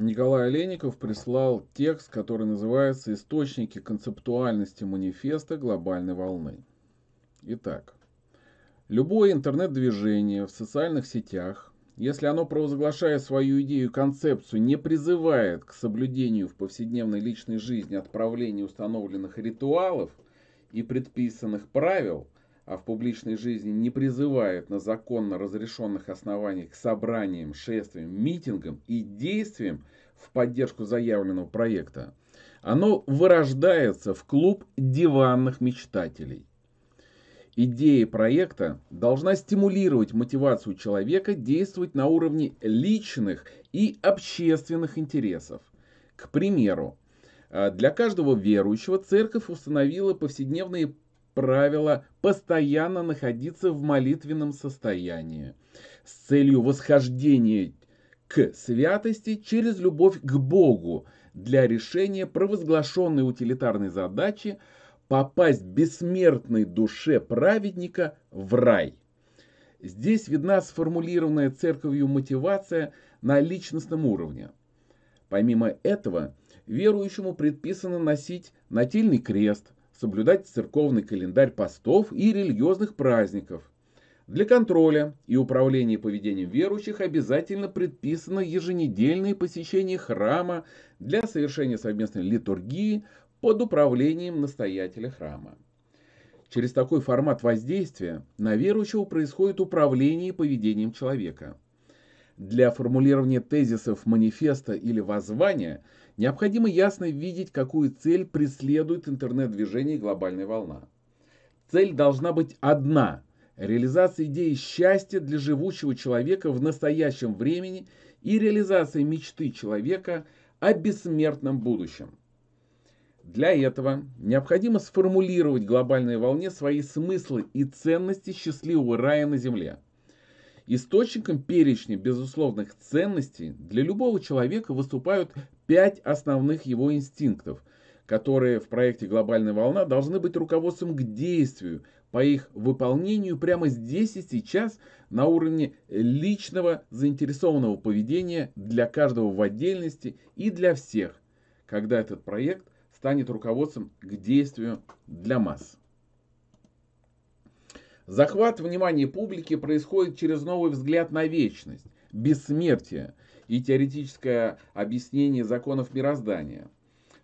Николай Олейников прислал текст, который называется «Источники концептуальности манифеста глобальной волны». Итак, любое интернет-движение в социальных сетях, если оно, провозглашает свою идею, и концепцию, не призывает к соблюдению в повседневной личной жизни отправления установленных ритуалов и предписанных правил, а в публичной жизни не призывает на законно разрешенных основаниях к собраниям, шествиям, митингам и действиям в поддержку заявленного проекта, оно вырождается в клуб диванных мечтателей. Идея проекта должна стимулировать мотивацию человека действовать на уровне личных и общественных интересов. К примеру, а, для каждого верующего церковь установила повседневные правило, постоянно находиться в молитвенном состоянии с целью восхождения к святости через любовь к Богу для решения провозглашенной утилитарной задачи попасть бессмертной душе праведника в рай. Здесь видна сформулированная церковью мотивация на личностном уровне. Помимо этого, верующему предписано носить нательный крест – соблюдать церковный календарь постов и религиозных праздников. Для контроля и управления поведением верующих обязательно предписано еженедельное посещение храма для совершения совместной литургии под управлением настоятеля храма. Через такой формат воздействия на верующего происходит управление поведением человека – для формулирования тезисов манифеста или воззвания необходимо ясно видеть, какую цель преследует интернет-движение глобальная волна. Цель должна быть одна – реализация идеи счастья для живущего человека в настоящем времени и реализация мечты человека о бессмертном будущем. Для этого необходимо сформулировать глобальной волне свои смыслы и ценности счастливого рая на Земле – Источником перечня безусловных ценностей для любого человека выступают пять основных его инстинктов, которые в проекте «Глобальная волна» должны быть руководством к действию по их выполнению прямо здесь и сейчас на уровне личного заинтересованного поведения для каждого в отдельности и для всех, когда этот проект станет руководством к действию для масс. Захват внимания публики происходит через новый взгляд на вечность, бессмертие и теоретическое объяснение законов мироздания.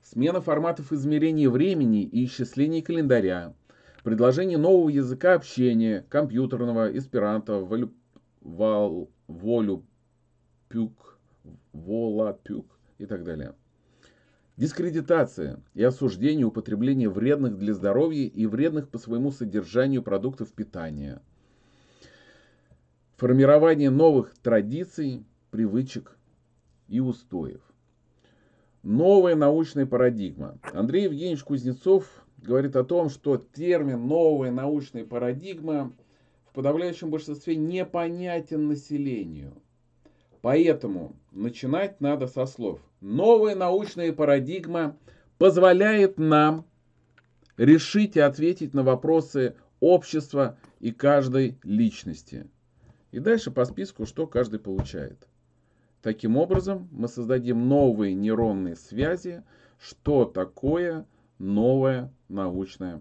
Смена форматов измерения времени и исчислений календаря, предложение нового языка общения, компьютерного, эсперанто, валю, вал, волю, пюк, вола, пюк и так далее. Дискредитация и осуждение употребления вредных для здоровья и вредных по своему содержанию продуктов питания. Формирование новых традиций, привычек и устоев. Новая научная парадигма. Андрей Евгеньевич Кузнецов говорит о том, что термин «новая научная парадигма» в подавляющем большинстве непонятен населению – Поэтому начинать надо со слов. Новая научная парадигма позволяет нам решить и ответить на вопросы общества и каждой личности. И дальше по списку, что каждый получает. Таким образом, мы создадим новые нейронные связи, что такое новая научная